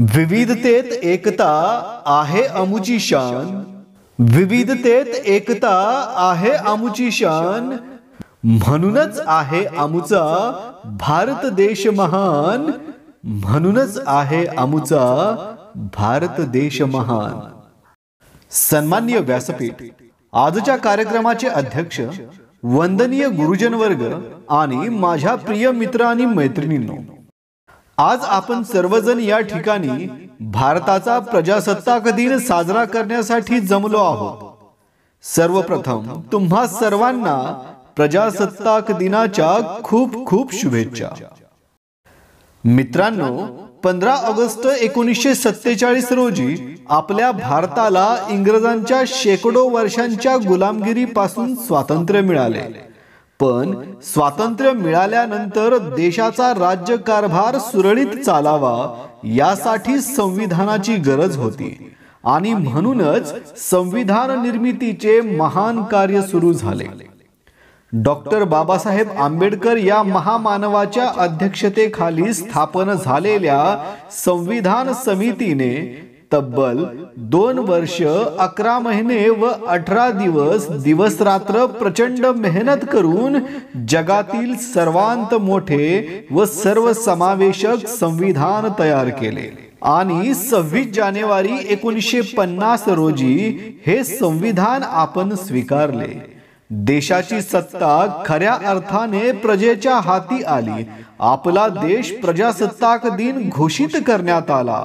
विविधतेत एकता आहे आमुची शान विविधतेत एकता आहे अमुची शान म्हणूनच आहे आमुचा भारत देश महान म्हणूनच आहे आमुचा भारत देश महान सन्मान्य व्यासपीठ आजच्या कार्यक्रमाचे अध्यक्ष वंदनीय गुरुजन वर्ग आणि माझ्या प्रिय मित्र आणि मैत्रिणींनो आज आपण सर्वजण या ठिकाणी भारताचा प्रजासत्ताक दिन साजरा करण्यासाठी जमलो आहोत सर्वप्रथम तुम्हा सर्वांना प्रजासत्ताक दिनाच्या खूप खूप शुभेच्छा मित्रांनो पंधरा ऑगस्ट एकोणीसशे सत्तेचाळीस रोजी आपल्या भारताला इंग्रजांच्या शेकडो वर्षांच्या गुलामगिरी पासून स्वातंत्र्य मिळाले पण स्वातंत्र्य मिळाल्यानंतर देशाचा राज्यकारभार सुरळीत चालावा यासाठी संविधानाची गरज होती आणि म्हणूनच संविधान निर्मितीचे महान कार्य सुरू झाले डॉक्टर बाबासाहेब आंबेडकर या महामानवाच्या अध्यक्षतेखाली स्थापन झालेल्या संविधान समितीने तब्बल दोन वर्ष अकरा महिने व अठरा दिवस दिवस रात्र प्रचंड मेहनत करून जगातील सर्वांत मोठे व सर्व समावेशक संविधान तयार केले आणि सव्वीस जानेवारी एकोणीसशे पन्नास रोजी हे संविधान आपण स्वीकारले देशाची सत्ता खऱ्या अर्थाने प्रजेच्या हाती आली आपला देश प्रजासत्ताक दिन घोषित करण्यात आला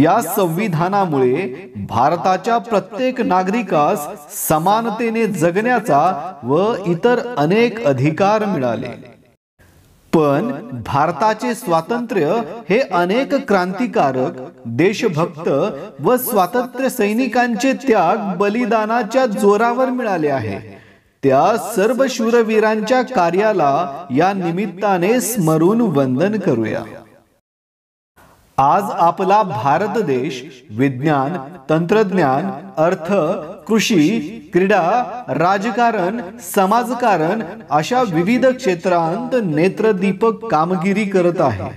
या संविधानामुळे भारताच्या प्रत्येक नागरिकास समानतेने जगण्याचा व इतर अनेक अधिकार मिळाले पण भारताचे स्वातंत्र्य हे अनेक क्रांतिकारक देशभक्त व स्वातंत्र्य सैनिकांचे त्याग बलिदानाच्या जोरावर मिळाले आहे त्या सर्व शूरवीरांच्या कार्याला या निमित्ताने स्मरून वंदन करूया आज आपला भारत देश विज्ञान तंत्रज्ञान अर्थ कृषी क्रीडा राजकारण समाजकारण अशा विविध क्षेत्रांत नेत्रदीपक कामगिरी करत आहे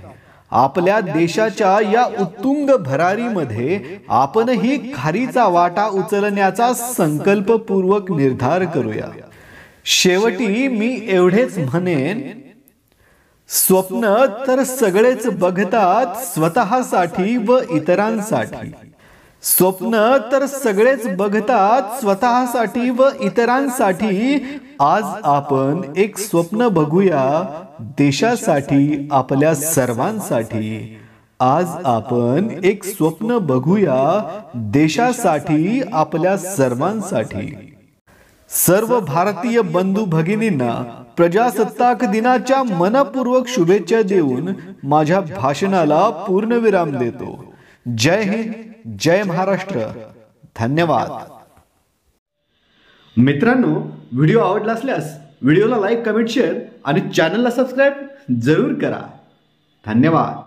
आपल्या देशाच्या या उत्तुंग भरारीमध्ये आपणही खारीचा वाटा उचलण्याचा संकल्पपूर्वक निर्धार करूया शेवटी मी एवढेच म्हणेन स्वप्न तर सगळेच बघतात स्वतःसाठी व इतरांसाठी स्वप्न तर सगळेच बघतात स्वतःसाठी व इतरांसाठी आज आपण एक स्वप्न बघूया देशासाठी आपल्या सर्वांसाठी आज आपण एक स्वप्न बघूया देशासाठी आपल्या सर्वांसाठी सर्व भारतीय बंधू भगिनींना प्रजासत्ताक दिनाच्या मनपूर्वक शुभेच्छा देऊन माझ्या भाषणाला पूर्णविराम देतो जय हिंद जय महाराष्ट्र धन्यवाद मित्रांनो व्हिडिओ आवडला असल्यास व्हिडिओला लाईक कमेंट शेअर आणि चॅनलला सबस्क्राईब जरूर करा धन्यवाद